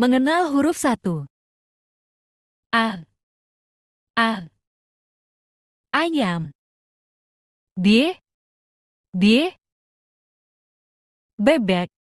Mengenal huruf satu. A. A. Ayam. D. D. Bebek.